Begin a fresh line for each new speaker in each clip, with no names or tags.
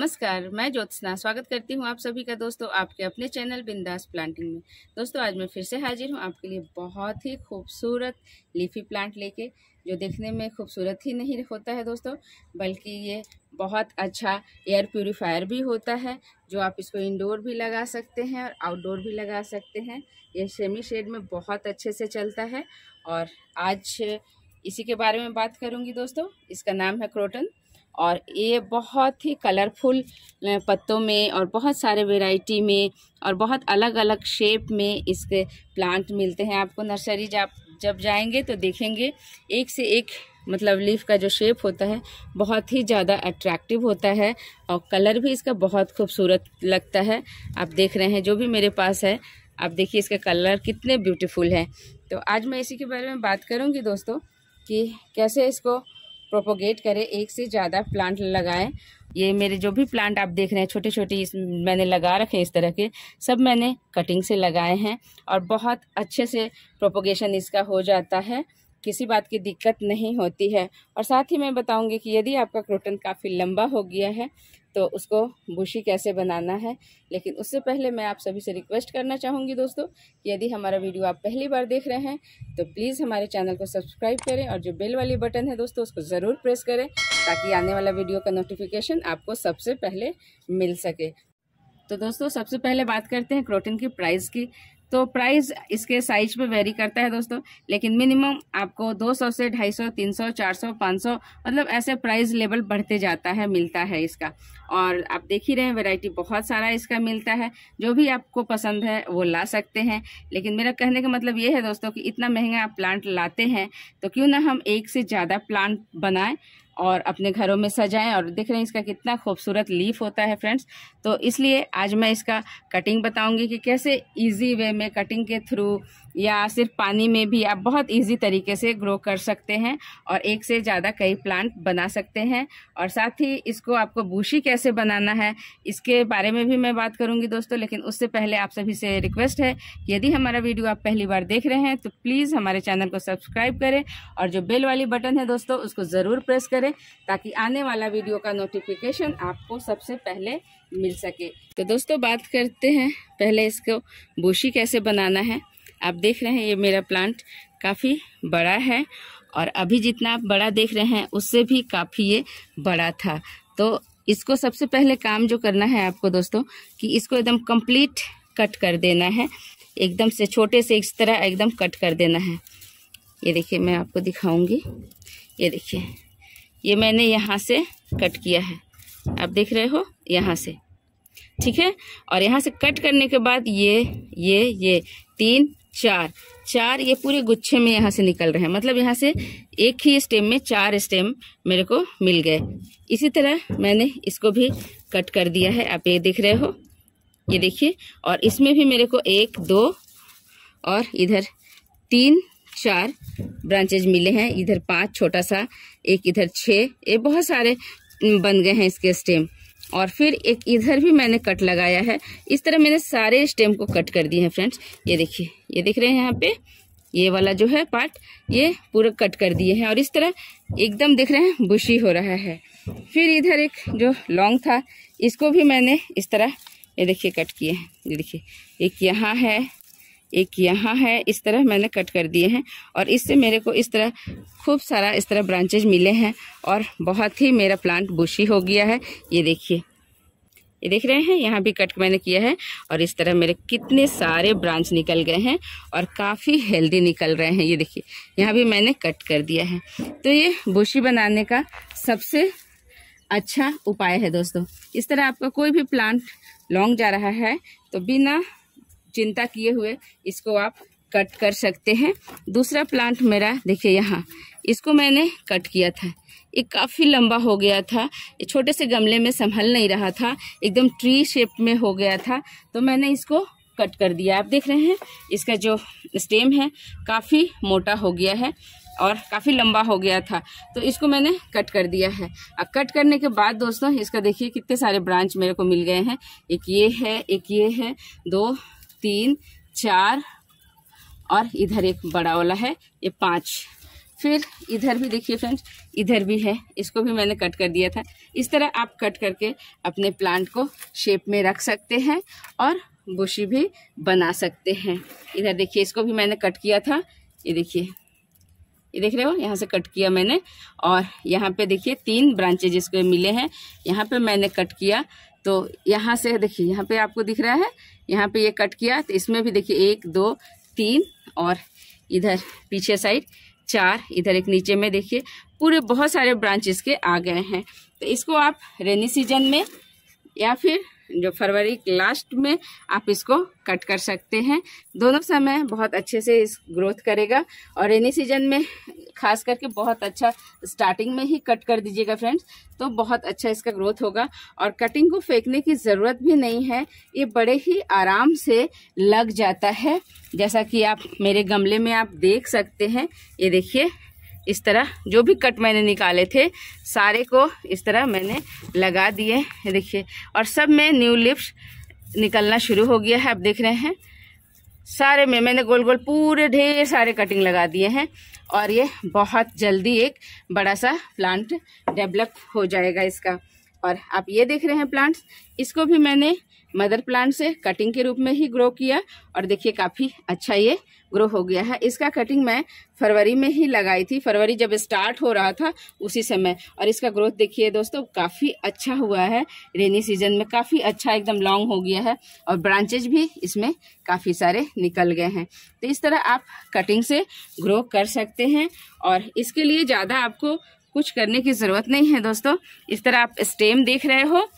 नमस्कार मैं ज्योत्सना स्वागत करती हूँ आप सभी का दोस्तों आपके अपने चैनल बिंदास प्लांटिंग में दोस्तों आज मैं फिर से हाजिर हूँ आपके लिए बहुत ही खूबसूरत लीफी प्लांट लेके जो देखने में खूबसूरत ही नहीं होता है दोस्तों बल्कि ये बहुत अच्छा एयर प्योरीफायर भी होता है जो आप इसको इनडोर भी लगा सकते हैं और आउटडोर भी लगा सकते हैं ये सेमी शेड में बहुत अच्छे से चलता है और आज इसी के बारे में बात करूँगी दोस्तों इसका नाम है क्रोटन और ये बहुत ही कलरफुल पत्तों में और बहुत सारे वैरायटी में और बहुत अलग अलग शेप में इसके प्लांट मिलते हैं आपको नर्सरी जब जब जाएंगे तो देखेंगे एक से एक मतलब लीफ का जो शेप होता है बहुत ही ज़्यादा अट्रैक्टिव होता है और कलर भी इसका बहुत खूबसूरत लगता है आप देख रहे हैं जो भी मेरे पास है आप देखिए इसका कलर कितने ब्यूटीफुल है तो आज मैं इसी के बारे में बात करूँगी दोस्तों कि कैसे इसको प्रोपोगेट करें एक से ज़्यादा प्लांट लगाएं ये मेरे जो भी प्लांट आप देख रहे हैं छोटे छोटे इस मैंने लगा रखे हैं इस तरह के सब मैंने कटिंग से लगाए हैं और बहुत अच्छे से प्रोपोगेशन इसका हो जाता है किसी बात की दिक्कत नहीं होती है और साथ ही मैं बताऊंगी कि यदि आपका क्रोटन काफ़ी लंबा हो गया है तो उसको बुशी कैसे बनाना है लेकिन उससे पहले मैं आप सभी से रिक्वेस्ट करना चाहूँगी दोस्तों कि यदि हमारा वीडियो आप पहली बार देख रहे हैं तो प्लीज़ हमारे चैनल को सब्सक्राइब करें और जो बेल वाली बटन है दोस्तों उसको ज़रूर प्रेस करें ताकि आने वाला वीडियो का नोटिफिकेशन आपको सबसे पहले मिल सके तो दोस्तों सबसे पहले बात करते हैं क्रोटिन की प्राइस की तो प्राइस इसके साइज पे वेरी करता है दोस्तों लेकिन मिनिमम आपको 200 से 250, 300, 400, 500 मतलब ऐसे प्राइस लेवल बढ़ते जाता है मिलता है इसका और आप देख ही रहे हैं वैरायटी बहुत सारा इसका मिलता है जो भी आपको पसंद है वो ला सकते हैं लेकिन मेरा कहने का मतलब ये है दोस्तों कि इतना महंगा आप प्लांट लाते हैं तो क्यों ना हम एक से ज़्यादा प्लांट बनाएँ और अपने घरों में सजाएं और देख रहे हैं इसका कितना खूबसूरत लीफ होता है फ्रेंड्स तो इसलिए आज मैं इसका कटिंग बताऊंगी कि कैसे इजी वे में कटिंग के थ्रू या सिर्फ पानी में भी आप बहुत इजी तरीके से ग्रो कर सकते हैं और एक से ज़्यादा कई प्लांट बना सकते हैं और साथ ही इसको आपको बूशी कैसे बनाना है इसके बारे में भी मैं बात करूँगी दोस्तों लेकिन उससे पहले आप सभी से रिक्वेस्ट है यदि हमारा वीडियो आप पहली बार देख रहे हैं तो प्लीज़ हमारे चैनल को सब्सक्राइब करें और जो बेल वाली बटन है दोस्तों उसको ज़रूर प्रेस करें करें ताकि आने वाला वीडियो का नोटिफिकेशन आपको सबसे पहले मिल सके तो दोस्तों बात करते हैं पहले इसको बूशी कैसे बनाना है आप देख रहे हैं ये मेरा प्लांट काफ़ी बड़ा है और अभी जितना आप बड़ा देख रहे हैं उससे भी काफ़ी ये बड़ा था तो इसको सबसे पहले काम जो करना है आपको दोस्तों कि इसको एकदम कंप्लीट कट कर देना है एकदम से छोटे से इस तरह एकदम कट कर देना है ये देखिए मैं आपको दिखाऊंगी ये देखिए ये मैंने यहाँ से कट किया है आप देख रहे हो यहाँ से ठीक है और यहाँ से कट करने के बाद ये ये ये तीन चार चार ये पूरे गुच्छे में यहाँ से निकल रहे हैं मतलब यहाँ से एक ही स्टेम में चार स्टेम मेरे को मिल गए इसी तरह मैंने इसको भी कट कर दिया है आप ये देख रहे हो ये देखिए और इसमें भी मेरे को एक दो और इधर तीन चार ब्रांचेज मिले हैं इधर पांच छोटा सा एक इधर छः ये बहुत सारे बन गए हैं इसके स्टेम और फिर एक इधर भी मैंने कट लगाया है इस तरह मैंने सारे स्टेम को कट कर दिए हैं फ्रेंड्स ये देखिए ये देख रहे हैं यहाँ पे ये वाला जो है पार्ट ये पूरा कट कर दिए हैं और इस तरह एकदम दिख रहे हैं बुशी हो रहा है फिर इधर एक जो लॉन्ग था इसको भी मैंने इस तरह ये देखिए कट किए हैं ये देखिए एक यहाँ है एक यहाँ है इस तरह मैंने कट कर दिए हैं और इससे मेरे को इस तरह खूब सारा इस तरह ब्रांचेज मिले हैं और बहुत ही मेरा प्लांट बुशी हो गया है ये देखिए ये देख रहे हैं यहाँ भी कट मैंने किया है और इस तरह मेरे कितने सारे ब्रांच निकल गए हैं और काफ़ी हेल्दी निकल रहे हैं ये देखिए यहाँ भी मैंने कट कर दिया है तो ये बुशी बनाने का सबसे अच्छा उपाय है दोस्तों इस तरह आपका कोई भी प्लांट लॉन्ग जा रहा है तो बिना चिंता किए हुए इसको आप कट कर सकते हैं दूसरा प्लांट मेरा देखिए यहाँ इसको मैंने कट किया था ये काफ़ी लंबा हो गया था ये छोटे से गमले में संभल नहीं रहा था एकदम ट्री शेप में हो गया था तो मैंने इसको कट कर दिया आप देख रहे हैं इसका जो स्टेम है काफ़ी मोटा हो गया है और काफ़ी लंबा हो गया था तो इसको मैंने कट कर दिया है अब कट करने के बाद दोस्तों इसका देखिए कितने सारे ब्रांच मेरे को मिल गए हैं एक ये है एक ये है दो तीन चार और इधर एक बड़ा वाला है ये पाँच फिर इधर भी देखिए फ्रेंड्स इधर भी है इसको भी मैंने कट कर दिया था इस तरह आप कट करके अपने प्लांट को शेप में रख सकते हैं और बुशी भी बना सकते हैं इधर देखिए इसको भी मैंने कट किया था ये देखिए ये देख रहे हो यहाँ से कट किया मैंने और यहाँ पे देखिए तीन ब्रांचेज इसको मिले हैं यहाँ पे मैंने कट किया तो यहाँ से देखिए यहाँ पे आपको दिख रहा है यहाँ पे ये कट किया तो इसमें भी देखिए एक दो तीन और इधर पीछे साइड चार इधर एक नीचे में देखिए पूरे बहुत सारे ब्रांचेस के आ गए हैं तो इसको आप रेनी सीजन में या फिर जो फरवरी लास्ट में आप इसको कट कर सकते हैं दोनों समय बहुत अच्छे से इस ग्रोथ करेगा और एनी सीजन में खास करके बहुत अच्छा स्टार्टिंग में ही कट कर दीजिएगा फ्रेंड्स तो बहुत अच्छा इसका ग्रोथ होगा और कटिंग को फेंकने की ज़रूरत भी नहीं है ये बड़े ही आराम से लग जाता है जैसा कि आप मेरे गमले में आप देख सकते हैं ये देखिए इस तरह जो भी कट मैंने निकाले थे सारे को इस तरह मैंने लगा दिए देखिए और सब में न्यू लिप्स निकलना शुरू हो गया है आप देख रहे हैं सारे में मैंने गोल गोल पूरे ढेर सारे कटिंग लगा दिए हैं और ये बहुत जल्दी एक बड़ा सा प्लांट डेवलप हो जाएगा इसका और आप ये देख रहे हैं प्लांट्स इसको भी मैंने मदर प्लांट से कटिंग के रूप में ही ग्रो किया और देखिए काफ़ी अच्छा ये ग्रो हो गया है इसका कटिंग मैं फरवरी में ही लगाई थी फरवरी जब स्टार्ट हो रहा था उसी समय और इसका ग्रोथ देखिए दोस्तों काफ़ी अच्छा हुआ है रेनी सीजन में काफ़ी अच्छा एकदम लॉन्ग हो गया है और ब्रांचेज भी इसमें काफ़ी सारे निकल गए हैं तो इस तरह आप कटिंग से ग्रो कर सकते हैं और इसके लिए ज़्यादा आपको कुछ करने की ज़रूरत नहीं है दोस्तों इस तरह आप स्टेम देख रहे हो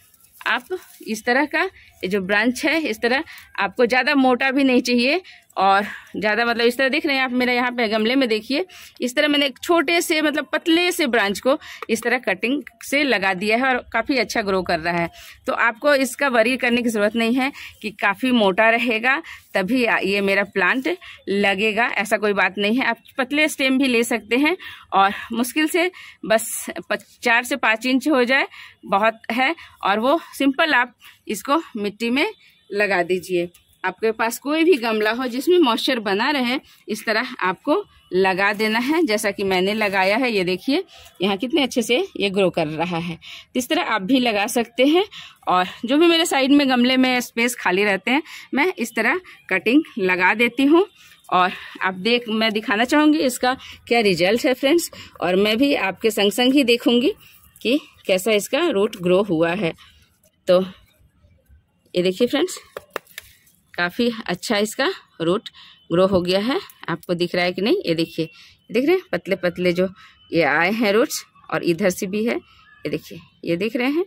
आप इस तरह का ये जो ब्रांच है इस तरह आपको ज़्यादा मोटा भी नहीं चाहिए और ज़्यादा मतलब इस तरह देख रहे हैं आप मेरा यहाँ पे गमले में देखिए इस तरह मैंने एक छोटे से मतलब पतले से ब्रांच को इस तरह कटिंग से लगा दिया है और काफ़ी अच्छा ग्रो कर रहा है तो आपको इसका वरी करने की ज़रूरत नहीं है कि काफ़ी मोटा रहेगा तभी ये मेरा प्लांट लगेगा ऐसा कोई बात नहीं है आप पतले स्टेम भी ले सकते हैं और मुश्किल से बस चार से पाँच इंच हो जाए बहुत है और वो सिंपल आप इसको मिट्टी में लगा दीजिए आपके पास कोई भी गमला हो जिसमें मॉइस्चर बना रहे इस तरह आपको लगा देना है जैसा कि मैंने लगाया है ये देखिए यहाँ कितने अच्छे से ये ग्रो कर रहा है इस तरह आप भी लगा सकते हैं और जो भी मेरे साइड में गमले में स्पेस खाली रहते हैं मैं इस तरह कटिंग लगा देती हूँ और आप देख मैं दिखाना चाहूँगी इसका क्या रिजल्ट है फ्रेंड्स और मैं भी आपके संग संग ही देखूँगी कि कैसा इसका रूट ग्रो हुआ है तो ये देखिए फ्रेंड्स काफ़ी अच्छा इसका रूट ग्रो हो गया है आपको दिख रहा है कि नहीं ये देखिए देख रहे हैं पतले पतले जो ये आए हैं रूट्स और इधर से भी है ये देखिए ये देख रहे हैं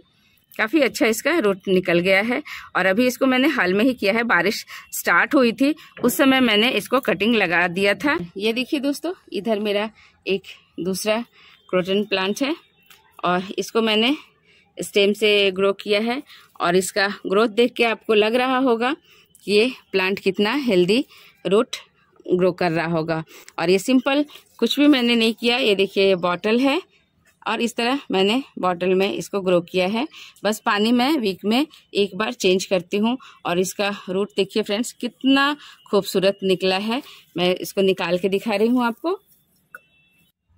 काफ़ी अच्छा इसका रूट निकल गया है और अभी इसको मैंने हाल में ही किया है बारिश स्टार्ट हुई थी उस समय मैंने इसको कटिंग लगा दिया था ये देखिए दोस्तों इधर मेरा एक दूसरा क्रोटन प्लांट है और इसको मैंने स्टेम से ग्रो किया है और इसका ग्रोथ देख के आपको लग रहा होगा ये प्लांट कितना हेल्दी रूट ग्रो कर रहा होगा और ये सिंपल कुछ भी मैंने नहीं किया ये देखिए ये बॉटल है और इस तरह मैंने बॉटल में इसको ग्रो किया है बस पानी मैं वीक में एक बार चेंज करती हूँ और इसका रूट देखिए फ्रेंड्स कितना खूबसूरत निकला है मैं इसको निकाल के दिखा रही हूँ आपको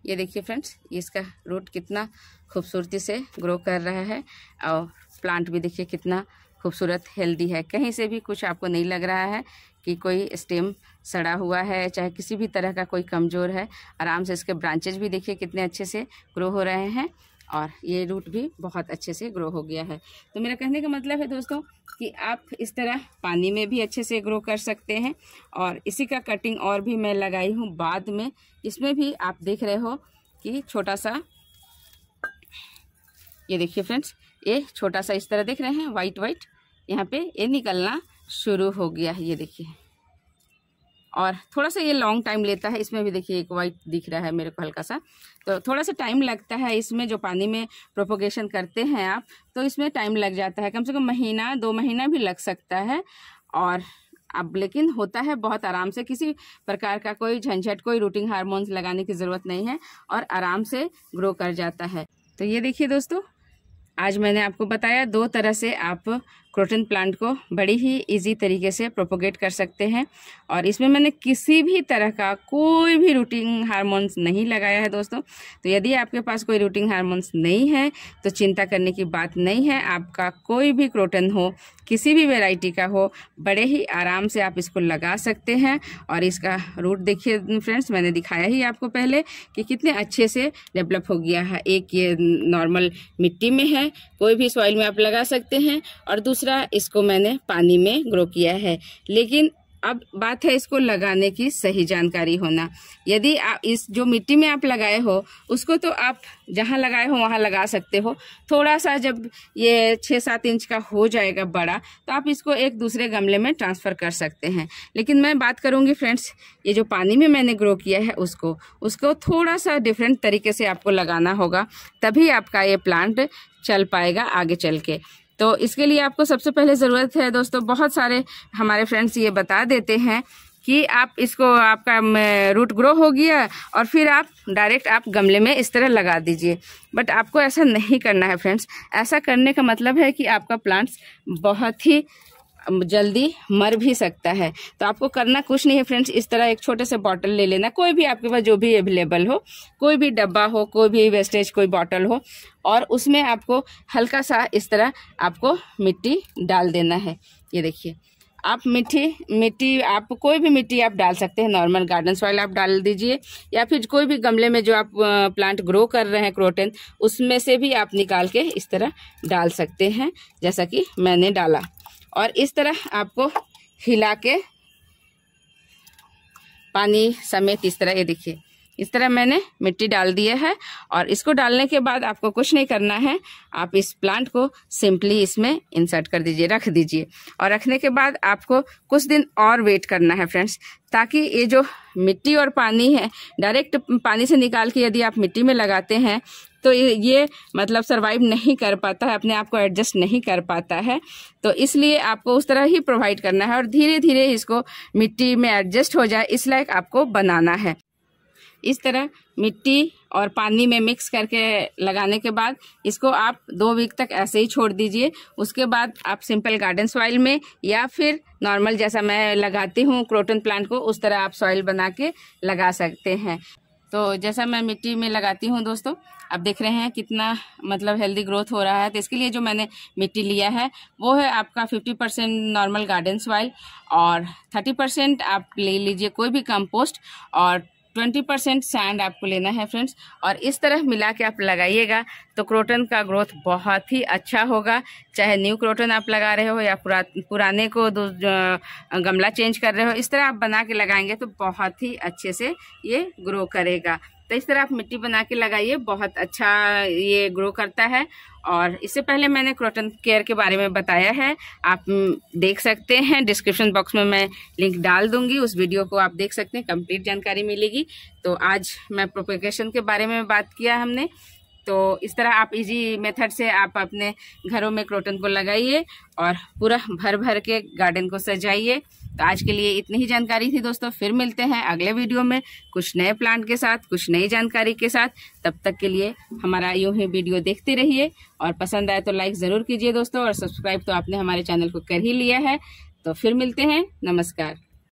ये देखिए फ्रेंड्स इसका रूट कितना खूबसूरती से ग्रो कर रहा है और प्लांट भी देखिए कितना खूबसूरत हेल्दी है कहीं से भी कुछ आपको नहीं लग रहा है कि कोई स्टेम सड़ा हुआ है चाहे किसी भी तरह का कोई कमज़ोर है आराम से इसके ब्रांचेज भी देखिए कितने अच्छे से ग्रो हो रहे हैं और ये रूट भी बहुत अच्छे से ग्रो हो गया है तो मेरा कहने का मतलब है दोस्तों कि आप इस तरह पानी में भी अच्छे से ग्रो कर सकते हैं और इसी का कटिंग और भी मैं लगाई हूँ बाद में इसमें भी आप देख रहे हो कि छोटा सा ये देखिए फ्रेंड्स ये छोटा सा इस तरह देख रहे हैं वाइट वाइट यहाँ पे ये निकलना शुरू हो गया है ये देखिए और थोड़ा सा ये लॉन्ग टाइम लेता है इसमें भी देखिए एक वाइट दिख रहा है मेरे को हल्का सा तो थोड़ा सा टाइम लगता है इसमें जो पानी में प्रोपोगेशन करते हैं आप तो इसमें टाइम लग जाता है कम से कम महीना दो महीना भी लग सकता है और अब लेकिन होता है बहुत आराम से किसी प्रकार का कोई झंझट कोई रूटिंग हारमोन्स लगाने की ज़रूरत नहीं है और आराम से ग्रो कर जाता है तो ये देखिए दोस्तों आज मैंने आपको बताया दो तरह से आप क्रोटन प्लांट को बड़ी ही इजी तरीके से प्रोपोगेट कर सकते हैं और इसमें मैंने किसी भी तरह का कोई भी रूटिंग हारमोन्स नहीं लगाया है दोस्तों तो यदि आपके पास कोई रूटिंग हारमोन्स नहीं है तो चिंता करने की बात नहीं है आपका कोई भी क्रोटन हो किसी भी वेराइटी का हो बड़े ही आराम से आप इसको लगा सकते हैं और इसका रूट देखिए फ्रेंड्स मैंने दिखाया ही आपको पहले कि कितने अच्छे से डेवलप हो गया है एक ये नॉर्मल मिट्टी में है कोई भी सॉइल में आप लगा सकते हैं और दूसरा दूसरा इसको मैंने पानी में ग्रो किया है लेकिन अब बात है इसको लगाने की सही जानकारी होना यदि आप इस जो मिट्टी में आप लगाए हो उसको तो आप जहाँ लगाए हो वहाँ लगा सकते हो थोड़ा सा जब ये छः सात इंच का हो जाएगा बड़ा तो आप इसको एक दूसरे गमले में ट्रांसफ़र कर सकते हैं लेकिन मैं बात करूँगी फ्रेंड्स ये जो पानी में मैंने ग्रो किया है उसको उसको थोड़ा सा डिफरेंट तरीके से आपको लगाना होगा तभी आपका ये प्लांट चल पाएगा आगे चल के तो इसके लिए आपको सबसे पहले ज़रूरत है दोस्तों बहुत सारे हमारे फ्रेंड्स ये बता देते हैं कि आप इसको आपका रूट ग्रो हो गया और फिर आप डायरेक्ट आप गमले में इस तरह लगा दीजिए बट आपको ऐसा नहीं करना है फ्रेंड्स ऐसा करने का मतलब है कि आपका प्लांट्स बहुत ही जल्दी मर भी सकता है तो आपको करना कुछ नहीं है फ्रेंड्स इस तरह एक छोटे से बॉटल ले लेना कोई भी आपके पास जो भी अवेलेबल हो कोई भी डब्बा हो कोई भी वेस्टेज कोई बॉटल हो और उसमें आपको हल्का सा इस तरह आपको मिट्टी डाल देना है ये देखिए आप मिट्टी मिट्टी आप कोई भी मिट्टी आप डाल सकते हैं नॉर्मल गार्डन सॉइल आप डाल दीजिए या फिर कोई भी गमले में जो आप प्लांट ग्रो कर रहे हैं क्रोटेन उसमें से भी आप निकाल के इस तरह डाल सकते हैं जैसा कि मैंने डाला और इस तरह आपको हिला के पानी समेत इस तरह ये देखिए इस तरह मैंने मिट्टी डाल दिया है और इसको डालने के बाद आपको कुछ नहीं करना है आप इस प्लांट को सिंपली इसमें इंसर्ट कर दीजिए रख दीजिए और रखने के बाद आपको कुछ दिन और वेट करना है फ्रेंड्स ताकि ये जो मिट्टी और पानी है डायरेक्ट पानी से निकाल के यदि आप मिट्टी में लगाते हैं तो ये मतलब सर्वाइव नहीं कर पाता है अपने आप को एडजस्ट नहीं कर पाता है तो इसलिए आपको उस तरह ही प्रोवाइड करना है और धीरे धीरे इसको मिट्टी में एडजस्ट हो जाए इस लायक आपको बनाना है इस तरह मिट्टी और पानी में मिक्स करके लगाने के बाद इसको आप दो वीक तक ऐसे ही छोड़ दीजिए उसके बाद आप सिंपल गार्डन सॉइल में या फिर नॉर्मल जैसा मैं लगाती हूँ क्रोटन प्लांट को उस तरह आप सॉइल बना के लगा सकते हैं तो जैसा मैं मिट्टी में लगाती हूँ दोस्तों आप देख रहे हैं कितना मतलब हेल्दी ग्रोथ हो रहा है तो इसके लिए जो मैंने मिट्टी लिया है वो है आपका 50 परसेंट नॉर्मल गार्डन सॉइल और 30 परसेंट आप ले लीजिए कोई भी कंपोस्ट और ट्वेंटी परसेंट सैंड आपको लेना है फ्रेंड्स और इस तरह मिला के आप लगाइएगा तो क्रोटन का ग्रोथ बहुत ही अच्छा होगा चाहे न्यू क्रोटन आप लगा रहे हो या पुरा पुराने को गमला चेंज कर रहे हो इस तरह आप बना के लगाएंगे तो बहुत ही अच्छे से ये ग्रो करेगा तो इस तरह आप मिट्टी बना के लगाइए बहुत अच्छा ये ग्रो करता है और इससे पहले मैंने क्रोटन केयर के बारे में बताया है आप देख सकते हैं डिस्क्रिप्शन बॉक्स में मैं लिंक डाल दूंगी उस वीडियो को आप देख सकते हैं कंप्लीट जानकारी मिलेगी तो आज मैं प्रोपेगेशन के बारे में बात किया हमने तो इस तरह आप इजी मेथड से आप अपने घरों में क्रोटन को लगाइए और पूरा भर भर के गार्डन को सजाइए तो आज के लिए इतनी ही जानकारी थी दोस्तों फिर मिलते हैं अगले वीडियो में कुछ नए प्लांट के साथ कुछ नई जानकारी के साथ तब तक के लिए हमारा यूँ ही वीडियो देखते रहिए और पसंद आए तो लाइक ज़रूर कीजिए दोस्तों और सब्सक्राइब तो आपने हमारे चैनल को कर ही लिया है तो फिर मिलते हैं नमस्कार